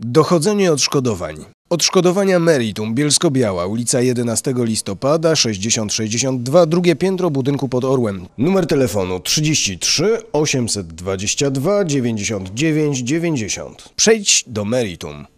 Dochodzenie odszkodowań. Odszkodowania meritum Bielsko-Biała, ulica 11 listopada 6062, drugie piętro budynku pod Orłem. Numer telefonu 33 822 99 90. Przejdź do meritum.